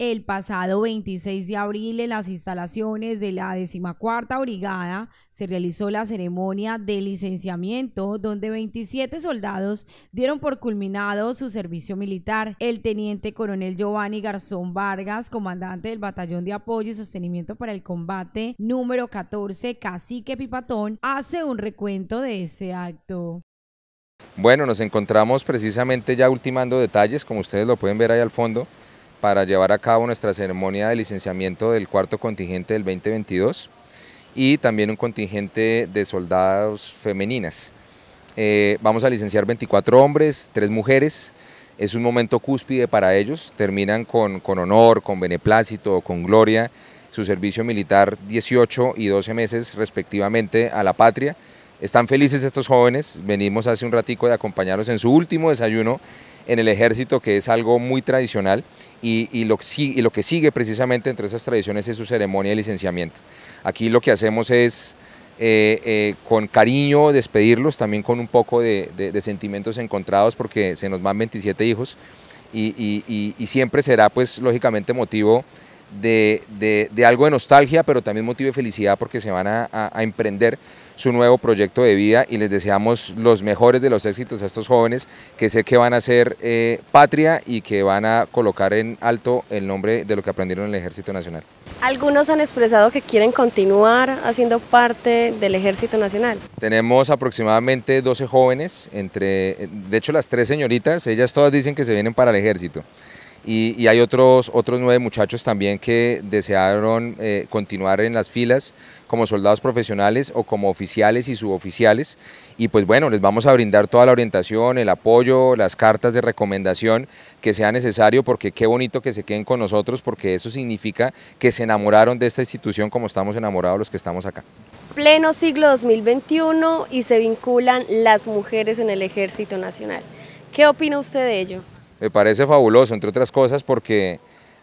el pasado 26 de abril en las instalaciones de la decimacuarta brigada se realizó la ceremonia de licenciamiento donde 27 soldados dieron por culminado su servicio militar. El teniente coronel Giovanni Garzón Vargas, comandante del Batallón de Apoyo y Sostenimiento para el Combate número 14, Cacique Pipatón, hace un recuento de ese acto. Bueno, nos encontramos precisamente ya ultimando detalles, como ustedes lo pueden ver ahí al fondo, para llevar a cabo nuestra ceremonia de licenciamiento del cuarto contingente del 2022 y también un contingente de soldados femeninas. Eh, vamos a licenciar 24 hombres, 3 mujeres. Es un momento cúspide para ellos. Terminan con, con honor, con beneplácito, con gloria su servicio militar 18 y 12 meses respectivamente a la patria. Están felices estos jóvenes, venimos hace un ratico de acompañarlos en su último desayuno en el ejército, que es algo muy tradicional, y, lo, que sigue precisamente entre esas tradiciones es su ceremonia de licenciamiento. Aquí lo que hacemos es eh, eh, con cariño despedirlos, también con un poco de, sentimientos encontrados porque se nos van 27 hijos y, siempre será pues lógicamente motivo de, algo de nostalgia, pero también motivo de felicidad porque se van a emprender su nuevo proyecto de vida y les deseamos los mejores de los éxitos a estos jóvenes que sé que van a ser eh, patria y que van a colocar en alto el nombre de lo que aprendieron en el Ejército Nacional. Algunos han expresado que quieren continuar haciendo parte del Ejército Nacional. Tenemos aproximadamente 12 jóvenes, entre, de hecho las tres señoritas, ellas todas dicen que se vienen para el Ejército. Y, hay otros, otros nueve muchachos también que desearon eh, continuar en las filas como soldados profesionales o como oficiales y suboficiales. Y pues bueno, les vamos a brindar toda la orientación, el apoyo, las cartas de recomendación que sea necesario, porque qué bonito que se queden con nosotros, porque eso significa que se enamoraron de esta institución como estamos enamorados los que estamos acá. Pleno siglo 2021 y se vinculan las mujeres en el Ejército Nacional. ¿Qué opina usted de ello? Me parece fabuloso, entre otras cosas, porque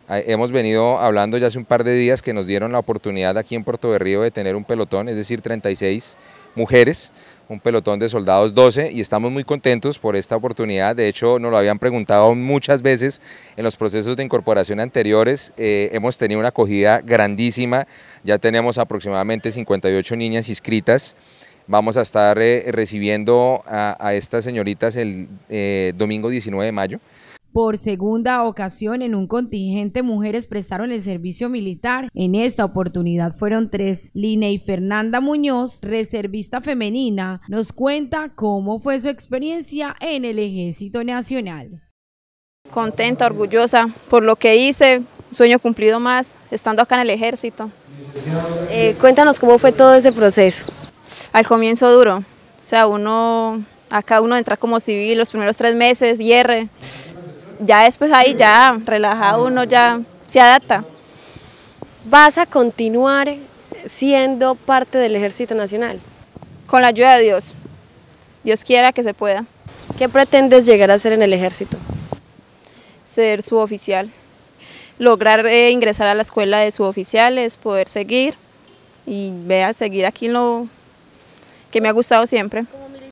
Ah, hemos venido hablando ya hace un par de días que nos dieron la oportunidad aquí en Puerto Berrío de tener un pelotón, es decir, 36 mujeres, un pelotón de soldados 12 y estamos muy contentos por esta oportunidad. De hecho, nos lo habían preguntado muchas veces en los procesos de incorporación anteriores. Eh, hemos tenido una acogida grandísima, ya tenemos aproximadamente 58 niñas inscritas. Vamos a estar eh, recibiendo a, estas señoritas el eh, domingo 19 de mayo por segunda ocasión en un contingente mujeres prestaron el servicio militar. En esta oportunidad fueron tres. y Fernanda Muñoz, reservista femenina, nos cuenta cómo fue su experiencia en el Ejército Nacional. Contenta, orgullosa por lo que hice, sueño cumplido más estando acá en el Ejército. Eh, cuéntanos cómo fue todo ese proceso. Al comienzo duro, o sea, uno acá uno entra como civil los primeros tres meses, hierre, ya después ahí ya relajado, ah. uno, ya se adapta. ¿Vas a continuar siendo parte del Ejército Nacional? Con la ayuda de Dios. Dios quiera que se pueda. ¿Qué pretendes llegar a ser en el Ejército? Ser suboficial. Lograr eh, ingresar a la escuela de suboficiales, poder seguir y vea, seguir aquí en lo que me ha gustado siempre.